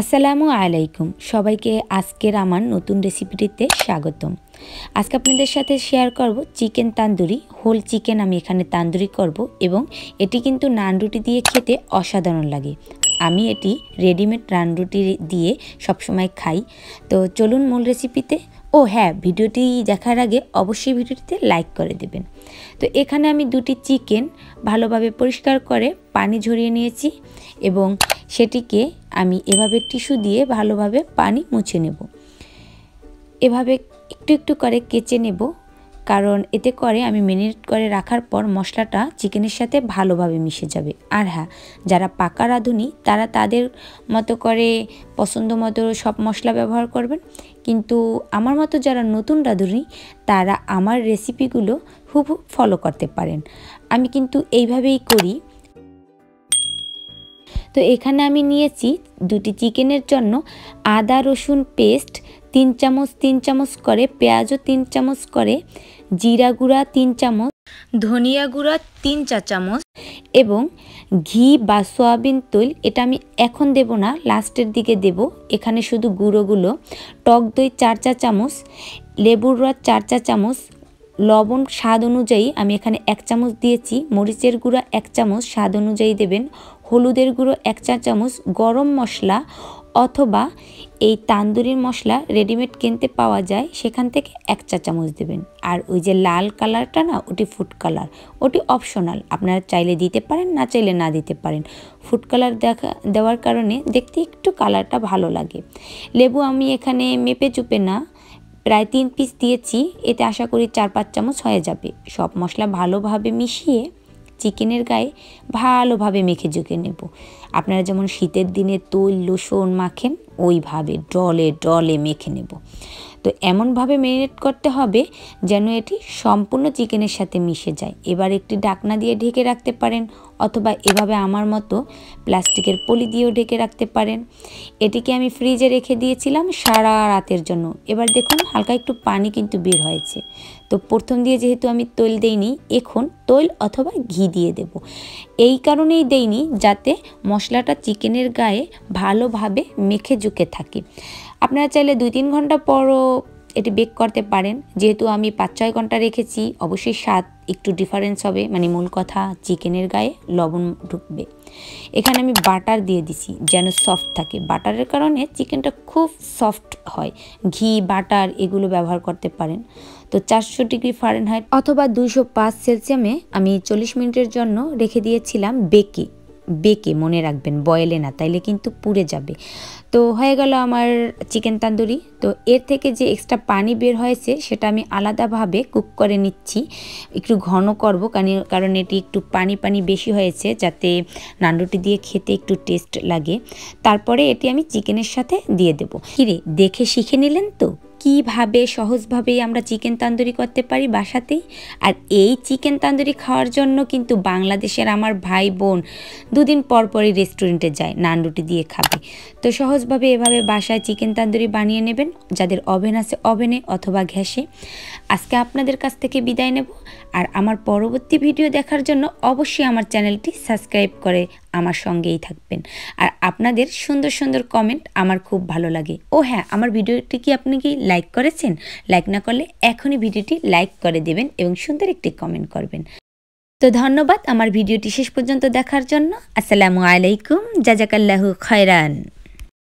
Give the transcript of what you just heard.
আসসালামু আলাইকুম সবাইকে আজকের আমার নতুন রেসিপিটিতে স্বাগতম আজকে আপনাদের সাথে শেয়ার করব চিকেন তান্দুরি হোল চিকেন আমি এখানে তান্দুরি করব এবং এটি কিন্তু নান রুটি দিয়ে খেতে অসাধারণ লাগে আমি এটি রেডিমেড নান রুটি দিয়ে সবসময় খাই তো চলুন মূল রেসিপিতে ও হ্যাঁ ভিডিওটি দেখার আগে অবশ্যই ভিডিওটিতে লাইক করে দেবেন তো এখানে আমি দুটি চিকেন ভালোভাবে পরিষ্কার করে পানি ঝরিয়ে নিয়েছি এবং সেটিকে আমি এভাবে টিস্যু দিয়ে ভালোভাবে পানি মুছে নেব এভাবে একটু একটু করে কেচে নেব কারণ এতে করে আমি মিনিট করে রাখার পর মশলাটা চিকেনের সাথে ভালোভাবে মিশে যাবে আর হ্যাঁ যারা পাকা রাঁধুনি তারা তাদের মতো করে পছন্দ মতো সব মশলা ব্যবহার করবেন কিন্তু আমার মতো যারা নতুন রাঁধুনি তারা আমার রেসিপিগুলো খুব ফলো করতে পারেন আমি কিন্তু এইভাবেই করি তো এখানে আমি নিয়েছি দুটি চিকেনের জন্য আদা রসুন পেস্ট তিন চামচ তিন চামচ করে পেঁয়াজও তিন চামচ করে জিরা গুঁড়া তিন চামচ ধনিয়া গুঁড়া তিন চা চামচ এবং ঘি বা সোয়াবিন তৈল এটা আমি এখন দেব না লাস্টের দিকে দেব এখানে শুধু গুঁড়োগুলো টক দই চার চা চামচ লেবুর রস চার চা চামচ লবণ স্বাদ অনুযায়ী আমি এখানে এক চামচ দিয়েছি মরিচের গুঁড়া এক চামচ স্বাদ অনুযায়ী দেবেন হলুদের গুঁড়ো এক চা চামচ গরম মশলা অথবা এই তান্দুরির মশলা রেডিমেড কিনতে পাওয়া যায় সেখান থেকে এক চা চামচ দেবেন আর ওই যে লাল কালারটা না ওটি ফুড কালার ওটি অপশনাল আপনারা চাইলে দিতে পারেন না চাইলে না দিতে পারেন ফুড কালার দেখা দেওয়ার কারণে দেখতে একটু কালারটা ভালো লাগে লেবু আমি এখানে মেপে চুপে না প্রায় তিন পিস দিয়েছি এতে আশা করি চার পাঁচ চামচ হয়ে যাবে সব মশলা ভালোভাবে মিশিয়ে চিকেনের গায়ে ভালোভাবে মেখে ঝুঁকে নেব আপনারা যেমন শীতের দিনে তৈল লসুন মাখেন ওইভাবে ডলে ডলে মেখে নেব তো এমনভাবে মেরিনেট করতে হবে যেন এটি সম্পূর্ণ চিকেনের সাথে মিশে যায় এবার একটি ডাকনা দিয়ে ঢেকে রাখতে পারেন অথবা এভাবে আমার মতো প্লাস্টিকের পলি দিয়েও ঢেকে রাখতে পারেন এটিকে আমি ফ্রিজে রেখে দিয়েছিলাম সারা রাতের জন্য এবার দেখুন হালকা একটু পানি কিন্তু বের হয়েছে তো প্রথম দিয়ে যেহেতু আমি তৈল দেইনি এখন তৈল অথবা ঘি দিয়ে দেব এই কারণেই দেইনি যাতে মশলাটা চিকেনের গায়ে ভালোভাবে মেখে জুকে থাকে আপনারা চাইলে দুই তিন ঘন্টা পরও এটি বেক করতে পারেন যেহেতু আমি পাঁচ ছয় ঘন্টা রেখেছি অবশ্যই স্বাদ একটু ডিফারেন্স হবে মানে মূল কথা চিকেনের গায়ে লবণ ঢুকবে এখানে আমি বাটার দিয়ে দিছি যেন সফট থাকে বাটারের কারণে চিকেনটা খুব সফট হয় ঘি বাটার এগুলো ব্যবহার করতে পারেন তো চারশো ডিগ্রি ফারেনহাইট অথবা দুইশো পাঁচ সেলসিয়ামে আমি চল্লিশ মিনিটের জন্য রেখে দিয়েছিলাম বেকে বেকে মনে রাখবেন বয়েলে না তাইলে কিন্তু পুড়ে যাবে তো হয়ে গেল আমার চিকেন তান্দুরি তো এর থেকে যে এক্সট্রা পানি বের হয়েছে সেটা আমি আলাদাভাবে কুক করে নিচ্ছি একটু ঘন করব কারণ এটি একটু পানি পানি বেশি হয়েছে যাতে নান্ডুটি দিয়ে খেতে একটু টেস্ট লাগে তারপরে এটি আমি চিকেনের সাথে দিয়ে দেবো কিরে দেখে শিখে নিলেন তো কিভাবে সহজভাবেই আমরা চিকেন তান্দুরি করতে পারি বাসাতেই আর এই চিকেন তান্দুরি খাওয়ার জন্য কিন্তু বাংলাদেশের আমার ভাই বোন দুদিন পর পরই রেস্টুরেন্টে যায় নান রুটি দিয়ে খাবে তো সহজভাবে এভাবে বাসায় চিকেন তান্দুরি বানিয়ে নেবেন যাদের ওভেন আছে ওভেনে অথবা ঘ্যাসে আজকে আপনাদের কাছ থেকে বিদায় নেব আর আমার পরবর্তী ভিডিও দেখার জন্য অবশ্যই আমার চ্যানেলটি সাবস্ক্রাইব করে আমার সঙ্গেই থাকবেন আর আপনাদের সুন্দর সুন্দর কমেন্ট আমার খুব ভালো লাগে ও হ্যাঁ আমার ভিডিওটি কি আপনি কি লাইক লাইক করেছেন লাইক না করলে এখনই ভিডিওটি লাইক করে দেবেন এবং সুন্দর একটি কমেন্ট করবেন তো ধন্যবাদ আমার ভিডিওটি শেষ পর্যন্ত দেখার জন্য আসসালামু আলাইকুম জাজাকাল্লাহু খয়রান